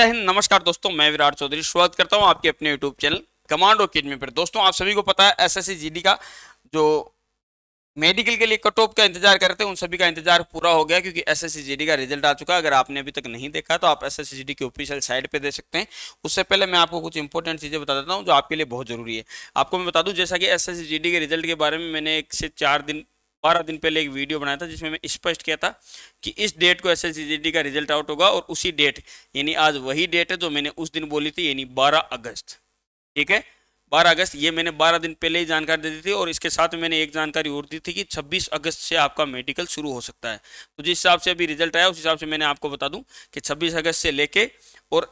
जय हिंद नमस्कार दोस्तों मैं विराट चौधरी स्वागत करता हूं आपके अपने यूट्यूब चैनल कमांडो अकेडमी पर दोस्तों आप सभी को पता है एसएससी जीडी का जो मेडिकल के लिए कट ऑफ का इंतजार कर रहे थे उन सभी का इंतजार पूरा हो गया क्योंकि एस एस का रिजल्ट आ चुका है अगर आपने अभी तक नहीं देखा तो आप एस एस की ऑफिशियल साइट पे दे सकते हैं उससे पहले मैं आपको कुछ इंपॉर्टेंट चीज़ें बता देता हूँ जो आपके लिए बहुत जरूरी है आपको मैं बता दूँ जैसा कि एस एस के रिजल्ट के बारे में मैंने एक से चार दिन बारह दिन पहले एक वीडियो बनाया था जिसमें मैं स्पष्ट किया था कि इस डेट को एस एस का रिजल्ट आउट होगा और उसी डेट यानी आज वही डेट है जो मैंने उस दिन बोली थी यानी बारह अगस्त ठीक है बारह अगस्त ये मैंने बारह दिन पहले ही जानकारी दे दी थी और इसके साथ मैंने एक जानकारी और दी थी कि छब्बीस अगस्त से आपका मेडिकल शुरू हो सकता है तो जिस हिसाब से अभी रिजल्ट आया उस हिसाब से मैंने आपको बता दूँ कि छब्बीस अगस्त से लेके और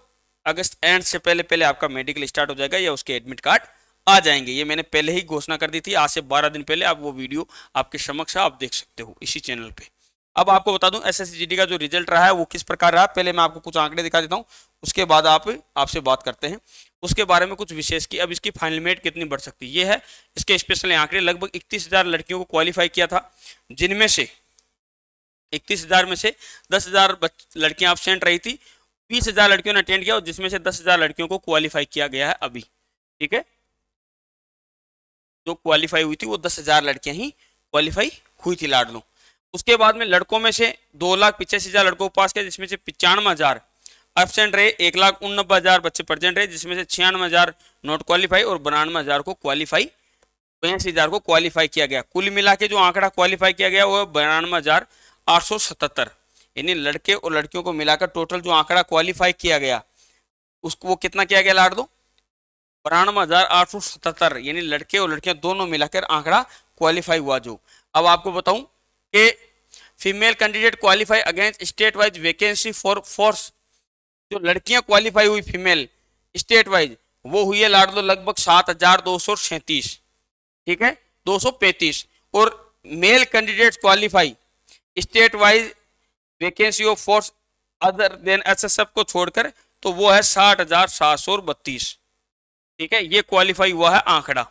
अगस्त एंड से पहले पहले आपका मेडिकल स्टार्ट हो जाएगा या उसके एडमिट कार्ड आ जाएंगे ये मैंने पहले ही घोषणा कर दी थी आज से बारह दिन पहले आप वो वीडियो आपके समक्ष आप देख सकते हो इसी चैनल पे अब आपको बता दूं एस का जो रिजल्ट रहा है वो किस प्रकार रहा पहले मैं आपको कुछ आंकड़े दिखा देता हूं उसके बाद आप आपसे बात करते हैं उसके बारे में कुछ विशेष की अब इसकी फाइनल मेट कितनी बढ़ सकती है ये है इसके स्पेशल आंकड़े लगभग इकतीस हजार लड़कियों को क्वालिफाई किया था जिनमें से इकतीस हजार में से दस हजार लड़कियां एबसेंट रही थी बीस हजार लड़कियों ने अटेंड किया और जिसमें से दस हजार लड़कियों को क्वालिफाई किया गया है अभी ठीक है जो क्वालिफाई हुई थी वो दस हजार लड़कियां ही क्वालिफाई हुई थी लाडलो उसके बाद में लड़कों में से दो लाख पिचासी हजार लड़कों को पास किया जिसमें से पिचानवे हजार एबसेंट रहे एक लाख उन्नबे हजार बच्चे प्रजेंट रहे जिसमें से छियानवे हजार नॉट क्वालिफाई और बनानवे हजार को क्वालिफाई बयासी हजार को क्वालिफाई किया गया कुल मिला के जो आंकड़ा क्वालिफाई किया गया वो बयानवे हजार आठ सौ सतहत्तर यानी लड़के और लड़कियों को मिलाकर टोटल जो आंकड़ा क्वालिफाई किया गया उसको वो कितना किया गया लाड दो बानवे हजार आठ सौ सतहत्तर यानी लड़के और लड़कियां दोनों मिलाकर आंकड़ा क्वालिफाई हुआ जो अब आपको बताऊं कि female candidate qualify against state wise vacancy for force जो लड़कियां क्वालिफाई हुई फीमेल स्टेट वाइज वो हुई है लाड लो लगभग सात हजार दो सौ सैंतीस ठीक है दो सौ पैंतीस और male candidate qualify state wise vacancy of force other than SSF को छोड़कर तो वो है साठ हजार सात सौ बत्तीस ठीक है ये क्वालिफाई हुआ है आंकड़ा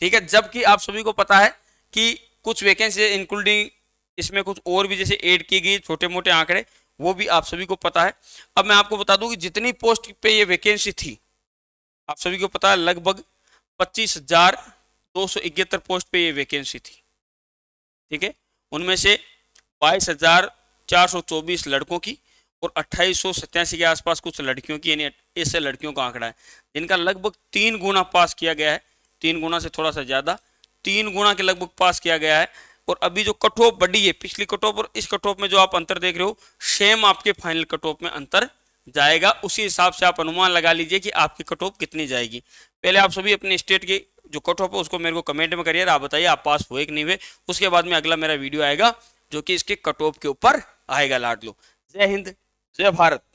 ठीक है जबकि आप सभी को पता है कि कुछ वैकेंसी इंक्लूडिंग इसमें कुछ और भी जैसे ऐड की गई छोटे मोटे आंकड़े वो भी आप सभी को पता है अब मैं आपको बता दूं कि जितनी पोस्ट पे ये वैकेंसी थी आप सभी को पता है लगभग पच्चीस हजार दो सौ इकहत्तर पोस्ट पे ये वैकेंसी थी ठीक है उनमें से बाईस हजार चार सौ चौबीस लड़कों की और अट्ठाईस के आसपास कुछ लड़कियों की यानी ऐसे लड़कियों का आंकड़ा है जिनका लगभग तीन गुना पास किया गया है तीन गुना से थोड़ा सा ज़्यादा तीन गुना के लगभग पास किया गया है और अभी जो कट ऑफ बढ़ी है पिछली कट ऑफ और इस कट ऑफ में जो आप अंतर देख रहे हो सेम आपके फाइनल कट ऑफ में अंतर जाएगा उसी हिसाब से आप अनुमान लगा लीजिए कि आपकी कट ऑफ कितनी जाएगी पहले आप सभी अपने स्टेट की जो कट ऑफ है उसको मेरे को कमेंट में करिए आप बताइए आप पास हुए कि नहीं हुए उसके बाद में अगला मेरा वीडियो आएगा जो कि इसके कट ऑफ के ऊपर आएगा लाट लो जय हिंद जय भारत